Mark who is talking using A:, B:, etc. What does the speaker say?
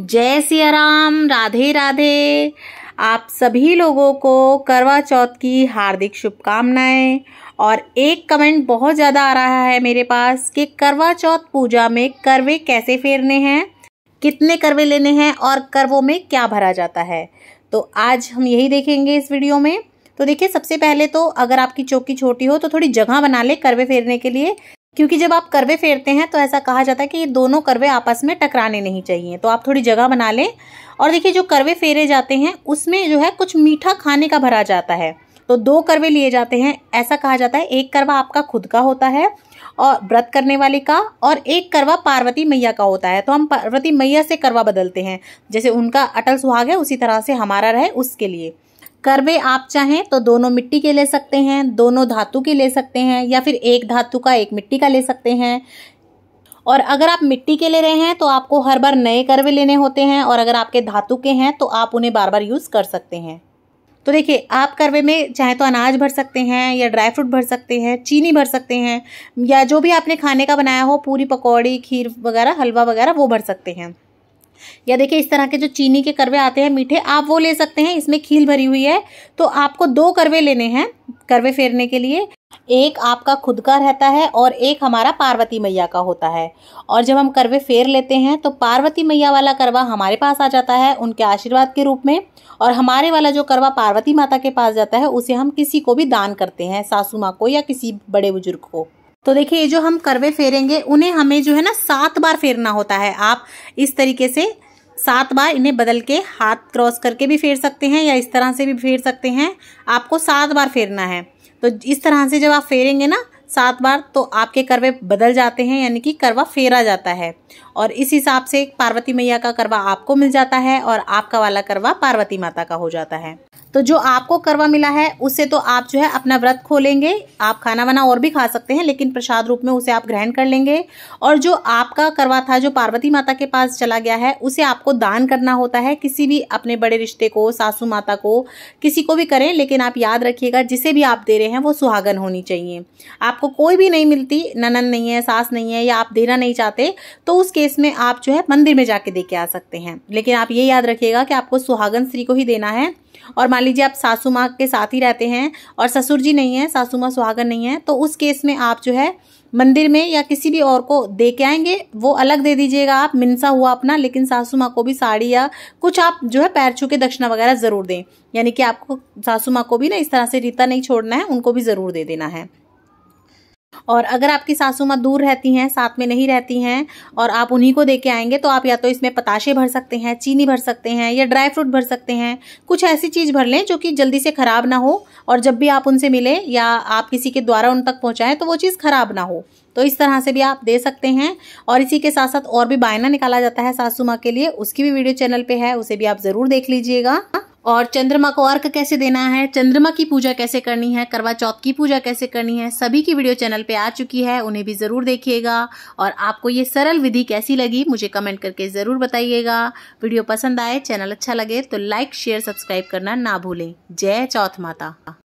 A: जय सिया राम राधे राधे आप सभी लोगों को करवा चौथ की हार्दिक शुभकामनाएं और एक कमेंट बहुत ज़्यादा आ रहा है मेरे पास कि करवा चौथ पूजा में करवे कैसे फेरने हैं कितने करवे लेने हैं और करवों में क्या भरा जाता है तो आज हम यही देखेंगे इस वीडियो में तो देखिए सबसे पहले तो अगर आपकी चौकी छोटी हो तो थोड़ी जगह बना ले करवे फेरने के लिए क्योंकि जब आप करवे फेरते हैं तो ऐसा कहा जाता है कि ये दोनों करवे आपस में टकराने नहीं चाहिए तो आप थोड़ी जगह बना लें और देखिए जो करवे फेरे जाते हैं उसमें जो है कुछ मीठा खाने का भरा जाता है तो दो करवे लिए जाते हैं ऐसा कहा जाता है एक करवा आपका खुद का होता है और व्रत करने वाले का और एक करवा पार्वती मैया का होता है तो हम पार्वती मैया से करवा बदलते हैं जैसे उनका अटल सुहाग है उसी तरह से हमारा रहे उसके लिए करवे आप चाहें तो दोनों मिट्टी के ले सकते हैं दोनों धातु के ले सकते हैं या फिर एक धातु का एक मिट्टी का ले सकते हैं और अगर आप मिट्टी के ले रहे हैं तो आपको हर बार नए करवे लेने होते हैं और अगर आपके धातु के हैं तो आप उन्हें बार बार यूज़ कर सकते हैं तो देखिए आप करवे में चाहे तो अनाज भर सकते हैं या ड्राई फ्रूट भर सकते हैं चीनी भर सकते हैं या जो भी आपने खाने का बनाया हो पूरी पकौड़ी खीर वगैरह हलवा वगैरह वो भर सकते हैं या देखिए इस तरह के जो चीनी के करवे आते हैं मीठे आप वो ले सकते हैं इसमें खील भरी हुई है तो आपको दो करवे लेने हैं करवे फेरने के लिए एक आपका खुद का रहता है और एक हमारा पार्वती मैया का होता है और जब हम करवे फेर लेते हैं तो पार्वती मैया वाला करवा हमारे पास आ जाता है उनके आशीर्वाद के रूप में और हमारे वाला जो करवा पार्वती माता के पास जाता है उसे हम किसी को भी दान करते हैं सासू माँ को या किसी बड़े बुजुर्ग को तो देखिए ये जो हम करवे फेरेंगे उन्हें हमें जो है ना सात बार फेरना होता है आप इस तरीके से सात बार इन्हें बदल के हाथ क्रॉस करके भी फेर सकते हैं या इस तरह से भी फेर सकते हैं आपको सात बार फेरना है तो इस तरह से जब आप फेरेंगे ना सात बार तो आपके करवे बदल जाते हैं यानी कि करवा फेरा जाता है और इस हिसाब से पार्वती मैया का करवा आपको मिल जाता है और आपका वाला करवा पार्वती माता का हो जाता है तो जो आपको करवा मिला है उससे तो आप जो है अपना व्रत खोलेंगे आप खाना वाना और भी खा सकते हैं लेकिन प्रसाद रूप में उसे आप ग्रहण कर लेंगे और जो आपका करवा था जो पार्वती माता के पास चला गया है उसे आपको दान करना होता है किसी भी अपने बड़े रिश्ते को सासू माता को किसी को भी करें लेकिन आप याद रखिएगा जिसे भी आप दे रहे हैं वो सुहागन होनी चाहिए आपको कोई भी नहीं मिलती ननन नहीं है सास नहीं है या आप देना नहीं चाहते तो उस केस में आप जो है मंदिर में जाके दे के आ सकते हैं लेकिन आप ये याद रखिएगा कि आपको सुहागन स्त्री को ही देना है और मान लीजिए आप सासू माँ के साथ ही रहते हैं और ससुर जी नहीं है सासू माँ सुहागन नहीं है तो उस केस में आप जो है मंदिर में या किसी भी और को दे के आएंगे वो अलग दे दीजिएगा आप मिनसा हुआ अपना लेकिन सासू माँ को भी साड़ी या कुछ आप जो है पैर छू के दक्षिणा वगैरह ज़रूर दें यानी कि आपको सासू माँ को भी ना इस तरह से रीता नहीं छोड़ना है उनको भी ज़रूर दे देना है और अगर आपकी सासू माँ दूर रहती हैं साथ में नहीं रहती हैं और आप उन्हीं को दे के आएंगे तो आप या तो इसमें पताशे भर सकते हैं चीनी भर सकते हैं या ड्राई फ्रूट भर सकते हैं कुछ ऐसी चीज़ भर लें जो कि जल्दी से ख़राब ना हो और जब भी आप उनसे मिलें या आप किसी के द्वारा उन तक पहुँचाएँ तो वो चीज़ ख़राब ना हो तो इस तरह से भी आप दे सकते हैं और इसी के साथ साथ और भी बायना निकाला जाता है सासू माँ के लिए उसकी भी वीडियो चैनल पे है उसे भी आप ज़रूर देख लीजिएगा और चंद्रमा को अर्घ कैसे देना है चंद्रमा की पूजा कैसे करनी है करवा चौथ की पूजा कैसे करनी है सभी की वीडियो चैनल पे आ चुकी है उन्हें भी ज़रूर देखिएगा और आपको ये सरल विधि कैसी लगी मुझे कमेंट करके ज़रूर बताइएगा वीडियो पसंद आए चैनल अच्छा लगे तो लाइक शेयर सब्सक्राइब करना ना भूलें जय चौथ माता